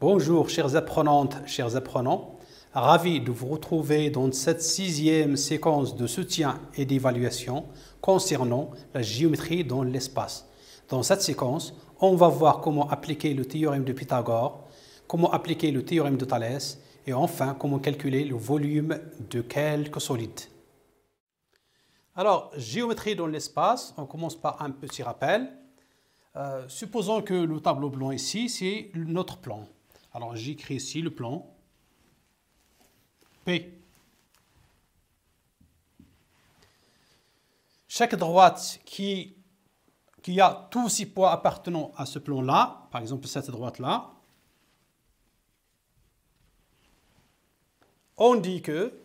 Bonjour chères apprenantes, chers apprenants. Ravi de vous retrouver dans cette sixième séquence de soutien et d'évaluation concernant la géométrie dans l'espace. Dans cette séquence, on va voir comment appliquer le théorème de Pythagore, comment appliquer le théorème de Thalès et enfin comment calculer le volume de quelques solides. Alors, géométrie dans l'espace, on commence par un petit rappel. Euh, supposons que le tableau blanc ici, c'est notre plan. Alors j'écris ici le plan P. Chaque droite qui, qui a tous ses points appartenant à ce plan-là, par exemple cette droite-là, on dit que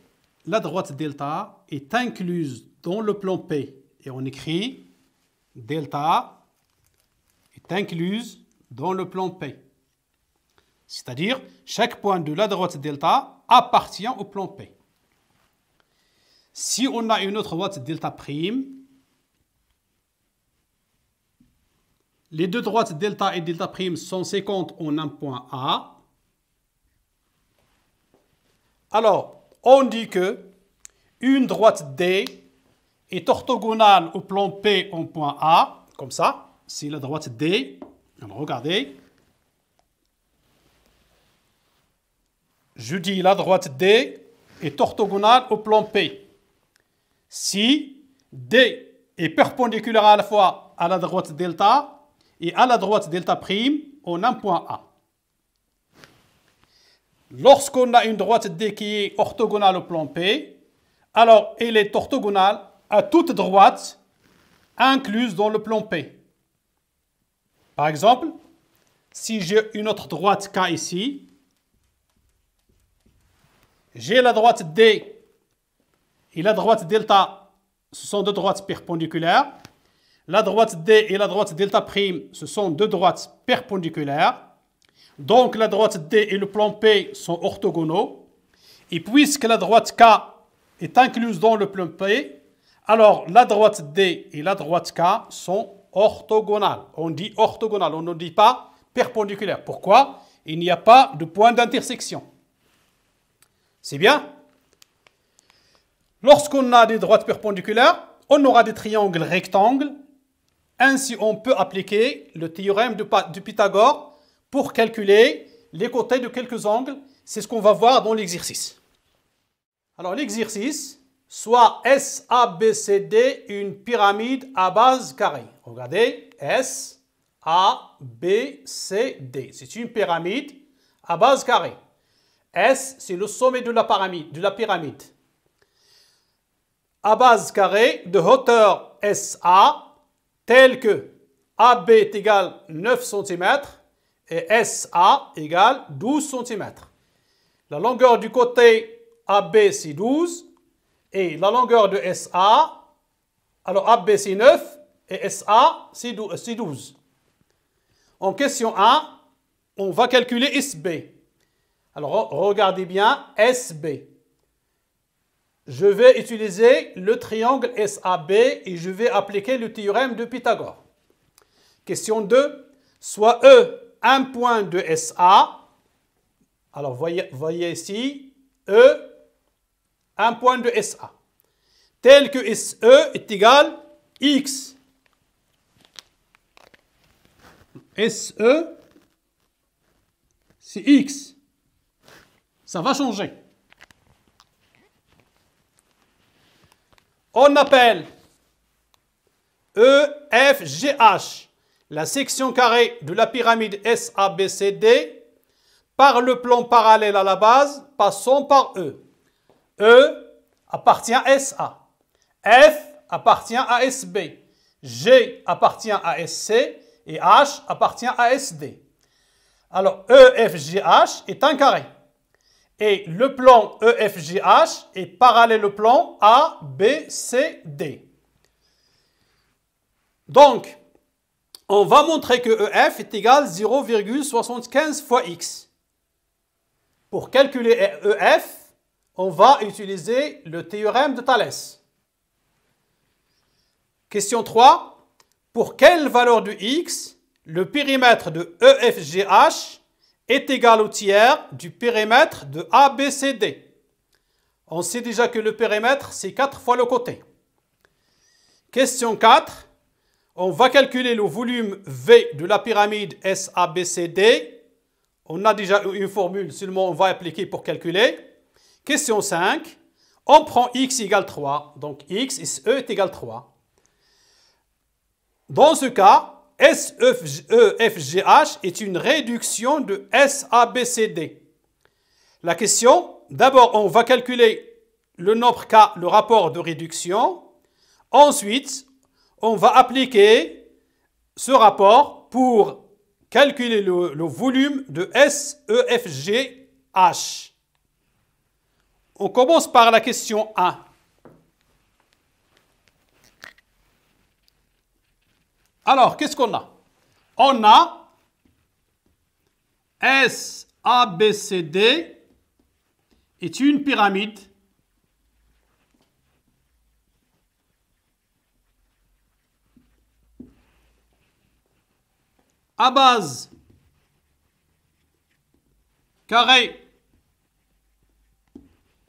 la droite delta est incluse dans le plan P. Et on écrit delta est incluse dans le plan P. C'est-à-dire, chaque point de la droite delta appartient au plan P. Si on a une autre droite delta prime, les deux droites delta et delta prime sont séquentes en un point A. Alors, on dit que une droite D est orthogonale au plan P en point A, comme ça. Si la droite D. regardez, Je dis la droite D est orthogonale au plan P. Si D est perpendiculaire à la fois à la droite delta et à la droite delta prime, on a un point A. Lorsqu'on a une droite D qui est orthogonale au plan P, alors elle est orthogonale à toute droite incluse dans le plan P. Par exemple, si j'ai une autre droite K ici, j'ai la droite D et la droite delta, ce sont deux droites perpendiculaires. La droite D et la droite delta prime, ce sont deux droites perpendiculaires. Donc la droite D et le plan P sont orthogonaux. Et puisque la droite K est incluse dans le plan P, alors la droite D et la droite K sont orthogonales. On dit orthogonales, on ne dit pas perpendiculaires. Pourquoi Il n'y a pas de point d'intersection. C'est bien Lorsqu'on a des droites perpendiculaires, on aura des triangles rectangles. Ainsi, on peut appliquer le théorème de Pythagore pour calculer les côtés de quelques angles. C'est ce qu'on va voir dans l'exercice. Alors l'exercice, soit S, B, C, D, une pyramide à base carrée. Regardez, S, A, B, C, D. C'est une pyramide à base carrée. S, c'est le sommet de la, pyramide, de À base carrée de hauteur SA, telle que AB est égal 9 cm et SA égale 12 cm. La longueur du côté AB, c'est 12 et la longueur de SA, alors AB, c'est 9 et SA, c'est 12. En question 1, on va calculer SB. Alors regardez bien SB. Je vais utiliser le triangle SAB et je vais appliquer le théorème de Pythagore. Question 2. Soit E, un point de SA. Alors voyez, ici, E, un point de SA. Tel que SE est égal X. SE, c'est X. Ça va changer. On appelle EFGH, la section carrée de la pyramide SABCD, par le plan parallèle à la base, passant par E. E appartient à SA, F appartient à SB, G appartient à SC et H appartient à SD. Alors EFGH est un carré. Et le plan EFGH est parallèle au plan ABCD. Donc, on va montrer que EF est égal à 0,75 fois X. Pour calculer EF, on va utiliser le théorème de Thalès. Question 3. Pour quelle valeur de X le périmètre de EFGH est égal au tiers du périmètre de ABCD. On sait déjà que le périmètre, c'est 4 fois le côté. Question 4. On va calculer le volume V de la pyramide SABCD. On a déjà une formule, seulement on va appliquer pour calculer. Question 5. On prend x égale 3. Donc x, e est égal 3. Dans ce cas, SEFGH est une réduction de SABCD. La question, d'abord on va calculer le nombre K, le rapport de réduction. Ensuite, on va appliquer ce rapport pour calculer le, volume de SEFGH. On commence par la question 1. Alors, qu'est-ce qu'on a On a S, A, B, C, D est une pyramide à base carré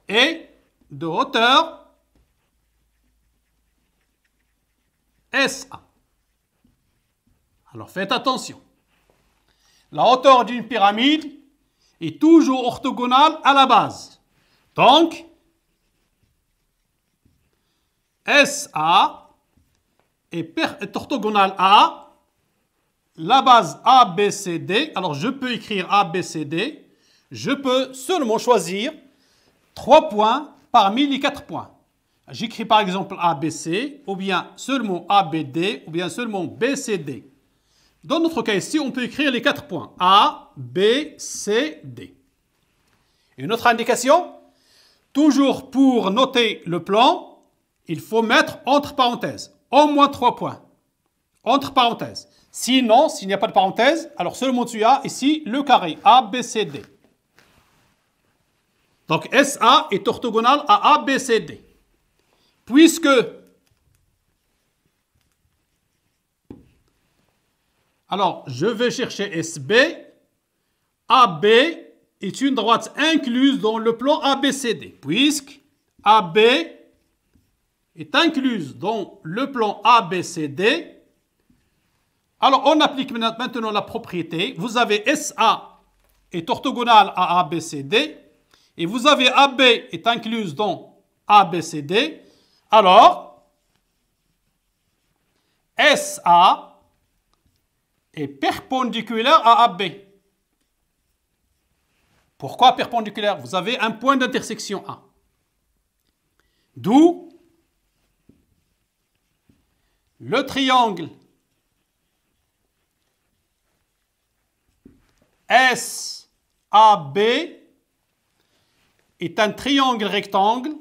et de hauteur SA. Alors faites attention. La hauteur d'une pyramide est toujours orthogonale à la base. Donc, SA est, orthogonale à la base ABCD. Alors je peux écrire ABCD. Je peux seulement choisir trois points parmi les quatre points. J'écris par exemple ABC, ou bien seulement ABD, ou bien seulement BCD. Dans notre cas ici, on peut écrire les quatre points. A, B, C, D. Une autre indication, toujours pour noter le plan, il faut mettre entre parenthèses, au moins trois points. Entre parenthèses. Sinon, s'il n'y a pas de parenthèse, alors seulement tu as ici le carré A, B, C, D. Donc A est orthogonal à A, B, C, D. Puisque Alors, je vais chercher SB. AB est une droite incluse dans le plan ABCD, puisque AB est incluse dans le plan ABCD. Alors, on applique maintenant la propriété. Vous avez SA est orthogonale à ABCD. Et vous avez AB est incluse dans ABCD. Alors, SA est perpendiculaire à AB. Pourquoi perpendiculaire Vous avez un point d'intersection A. D'où le triangle SAB est un triangle rectangle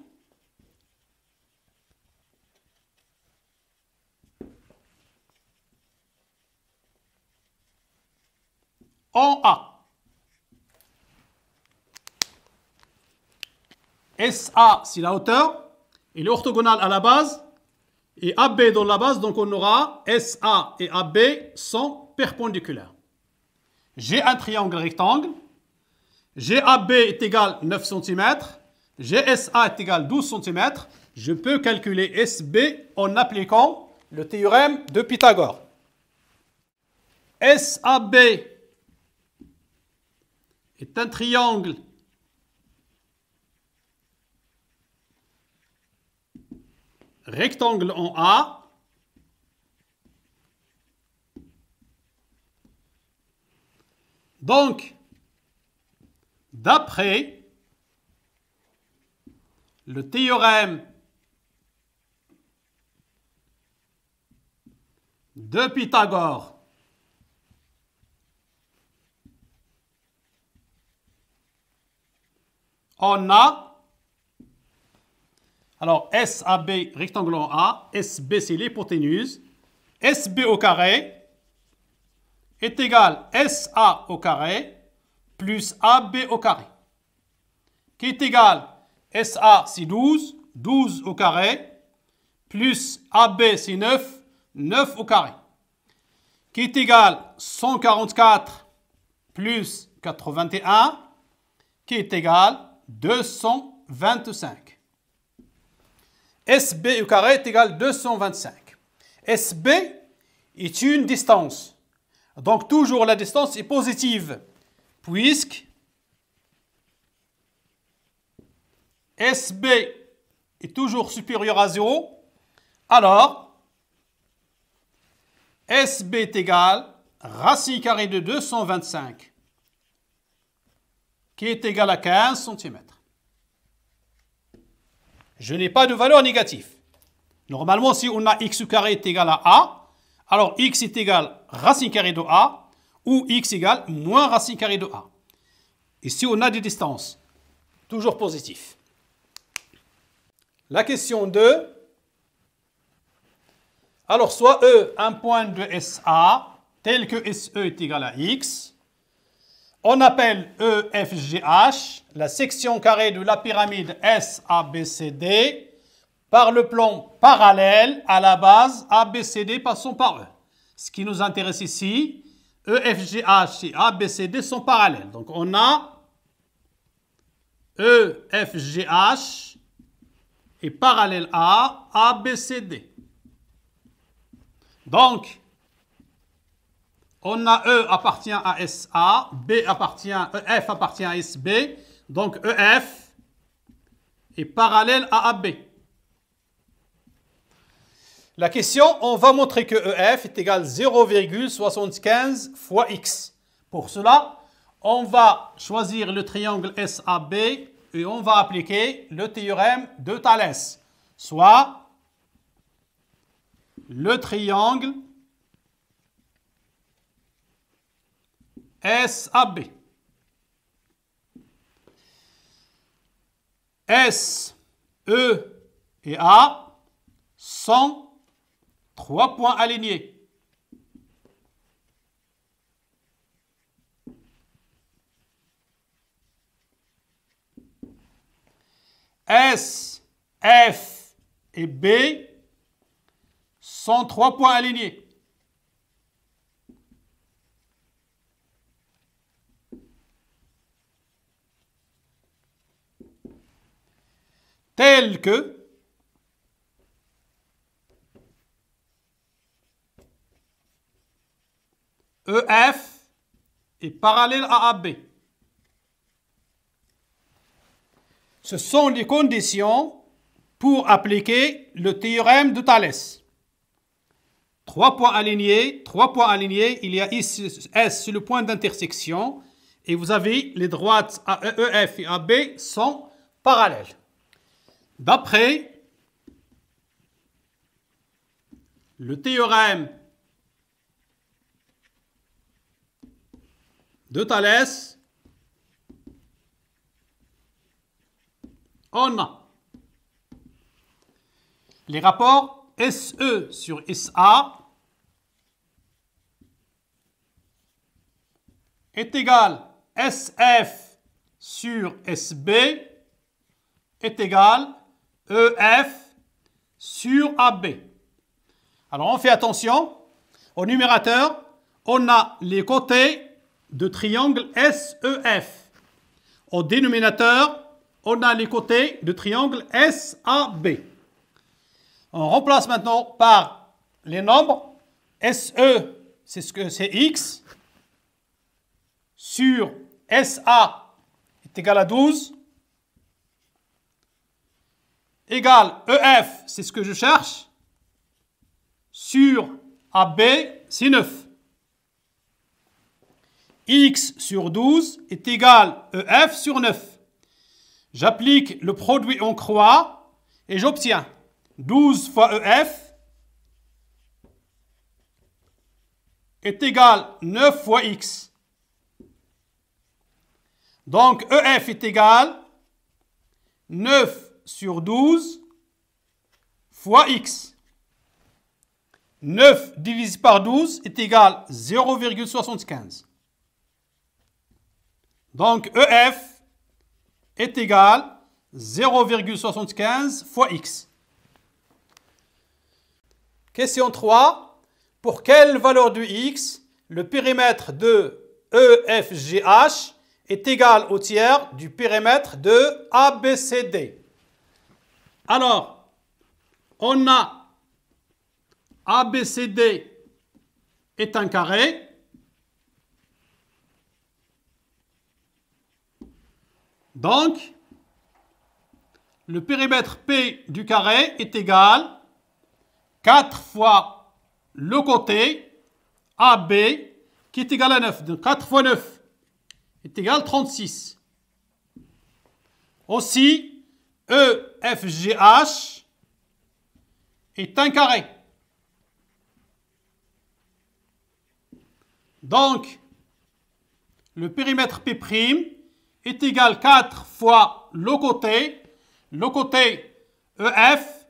en A. SA, c'est la hauteur. Il est orthogonal à la base. Et AB dans la base, donc on aura SA et AB sont perpendiculaires. J'ai un triangle rectangle. GAB est égal à 9 cm. GSA est égal à 12 cm. Je peux calculer SB en appliquant le théorème de Pythagore. SAB un triangle. Rectangle en A. Donc, d'après le théorème de Pythagore, on a, alors SAB rectangle en A, SB c'est l'hypoténuse, SB au carré est égal SA au carré plus AB au carré, qui est égal SA c'est 12, 12 au carré, plus AB c'est 9, 9 au carré, qui est égal 144 plus 81, qui est égal 225. SB carré est égal 225. SB est une distance. Donc toujours la distance est positive, puisque SB est toujours supérieur à 0. Alors, SB est égal à racine carrée de 225 qui est égal à 15 cm. Je n'ai pas de valeur négative. Normalement, si on a x est égal à a, alors x est égal à racine carrée de a, ou x égale moins racine carrée de a. Ici, on a des distances, toujours positif. La question 2. Alors, soit E, un point de SA, tel que SE est égal à X, on appelle EFGH la section carrée de la pyramide SABCD par le plan parallèle à la base ABCD passant par E. Ce qui nous intéresse ici, EFGH et ABCD sont parallèles. Donc on a EFGH et parallèle à ABCD. Donc, on a E appartient à SA, B appartient, EF appartient à SB, donc EF est parallèle à AB. La question, on va montrer que EF est égal à 0,75 fois X. Pour cela, on va choisir le triangle SAB et on va appliquer le théorème de Thalès, soit le triangle SAB. S, E et A sont trois points alignés. S, F et B sont trois points alignés. telle que EF est parallèle à AB. Ce sont les conditions pour appliquer le théorème de Thalès. Trois points alignés, trois points alignés, il y a ici S sur le point d'intersection et vous avez les droites EF et AB sont parallèles. D'après le théorème de Thalès, on a les rapports SE sur SA est égal SF sur SB est égal EF sur AB. Alors on fait attention. Au numérateur, on a les côtés de triangle SEF. Au dénominateur, on a les côtés de triangle SAB. On remplace maintenant par les nombres. SE, c'est ce que c'est X, sur SA est égal à 12 égale EF, c'est ce que je cherche, sur AB, c'est 9. X sur 12 est égal EF sur 9. J'applique le produit en croix et j'obtiens 12 fois EF est égal 9 fois X. Donc EF est égal 9 sur 12 fois x. 9 divisé par 12 est égal à 0,75. Donc EF est égal à 0,75 fois x. Question 3. Pour quelle valeur de x le périmètre de EFGH est égal au tiers du périmètre de ABCD alors, on a ABCD est un carré. Donc, le périmètre P du carré est égal 4 fois le côté AB qui est égal à 9. Donc 4 fois 9 est égal à 36. Aussi, EFGH est un carré. Donc, le périmètre P' est égal 4 fois le côté, le côté EF,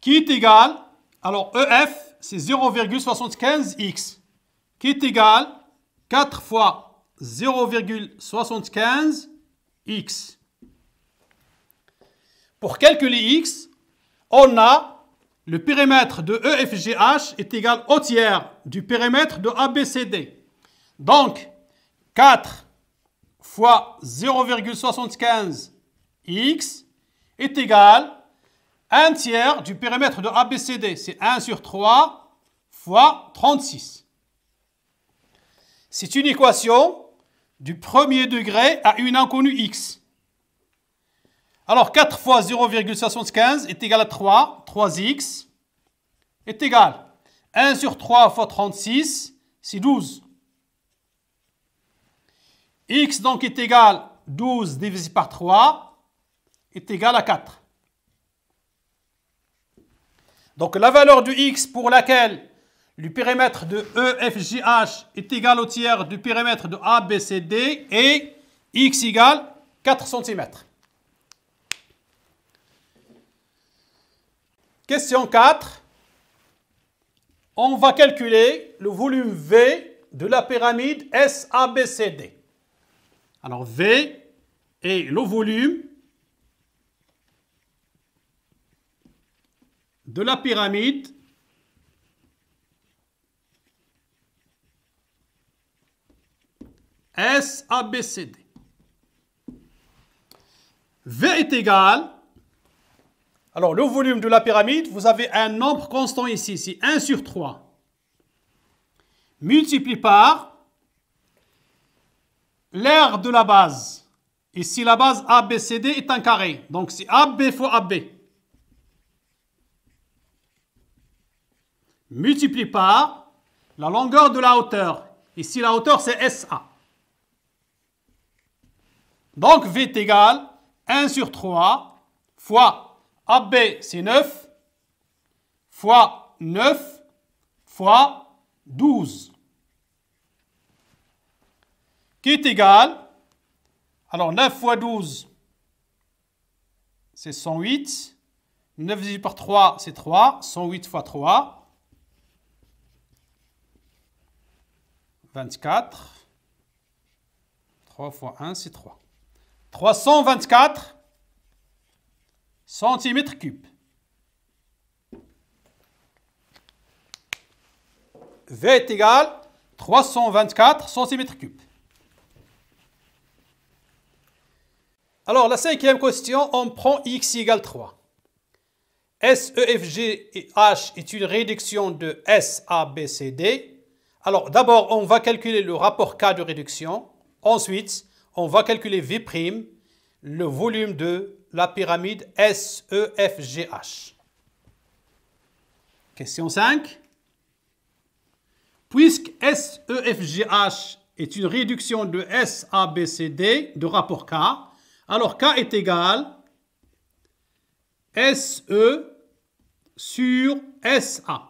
qui est égal, alors EF, c'est 0,75x qui est égal 4 fois 0,75x. Pour calculer x, on a le périmètre de EFGH est égal au tiers du périmètre de ABCD. Donc, 4 fois 0,75x est égal à 1 tiers du périmètre de ABCD. C'est 1 sur 3 fois 36. C'est une équation du premier degré à une inconnue x. Alors 4 fois 0,75 est égal à 3. 3x est égal 1 sur 3 fois 36, c'est 12. x donc est égal 12 divisé par 3 est égal à 4. Donc la valeur du x pour laquelle le périmètre de EFJH est égal au tiers du périmètre de ABCD et x égale 4 cm. Question 4. On va calculer le volume V de la pyramide SABCD. Alors V est le volume de la pyramide S, A, B, V est égal. Alors, le volume de la pyramide, vous avez un nombre constant ici, c'est 1 sur 3. Multiplie par l'aire de la base. Ici, la base ABCD est un carré. Donc, c'est AB fois AB. Multiplie par la longueur de la hauteur. Ici, la hauteur, c'est SA. Donc V est égal 1 sur 3 fois AB c'est 9 fois 9 fois 12 qui est égal alors 9 fois 12 c'est 108 9 divisé par 3 c'est 3 108 fois 3 24 3 fois 1 c'est 3 324 cm cubes. V est égal 324 centimètres cubes. Alors, la cinquième question, on prend x égale 3. S, e, H est une réduction de S, A, B, C, D. Alors, d'abord, on va calculer le rapport K de réduction. Ensuite, on va calculer V', le volume de la pyramide SEFGH. Question 5. Puisque SEFGH est une réduction de SABCD de rapport K, alors K est égal SE sur SA,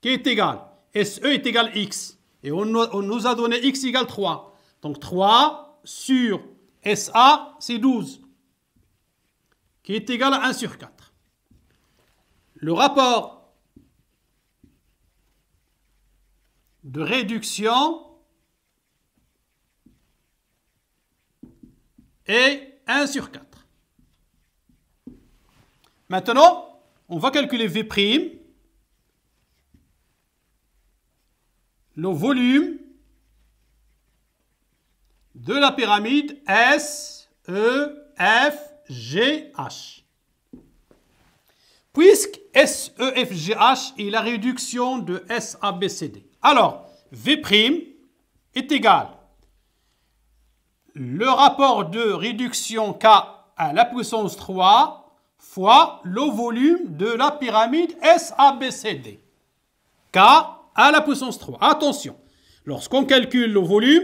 qui est égal. SE est égal X. Et on, nous a donné X égale 3. Donc 3 sur SA, c'est 12, qui est égal à 1 sur 4. Le rapport de réduction est 1 sur 4. Maintenant, on va calculer V', le volume de la pyramide S, E, F, G, H. Puisque S, E, F, G, H est la réduction de S, A, B, C, D. Alors, V' est égal le rapport de réduction K à la puissance 3 fois le volume de la pyramide SABCD. K à la puissance 3. Attention, lorsqu'on calcule le volume,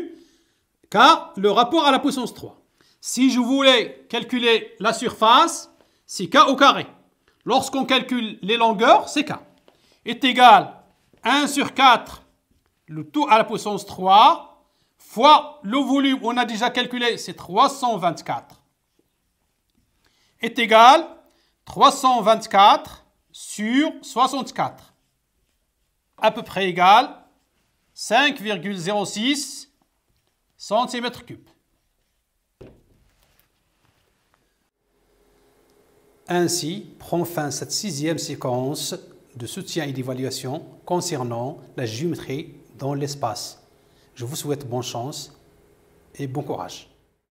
K, le rapport à la puissance 3. Si je voulais calculer la surface, c'est K au carré. Lorsqu'on calcule les longueurs, c'est K. Est égal 1 sur 4, le tout à la puissance 3, fois le volume, on a déjà calculé, c'est 324. Est égal 324 sur 64. À peu près égal 5,06 centimètres cubes. Ainsi prend fin cette sixième séquence de soutien et d'évaluation concernant la géométrie dans l'espace. Je vous souhaite bonne chance et bon courage.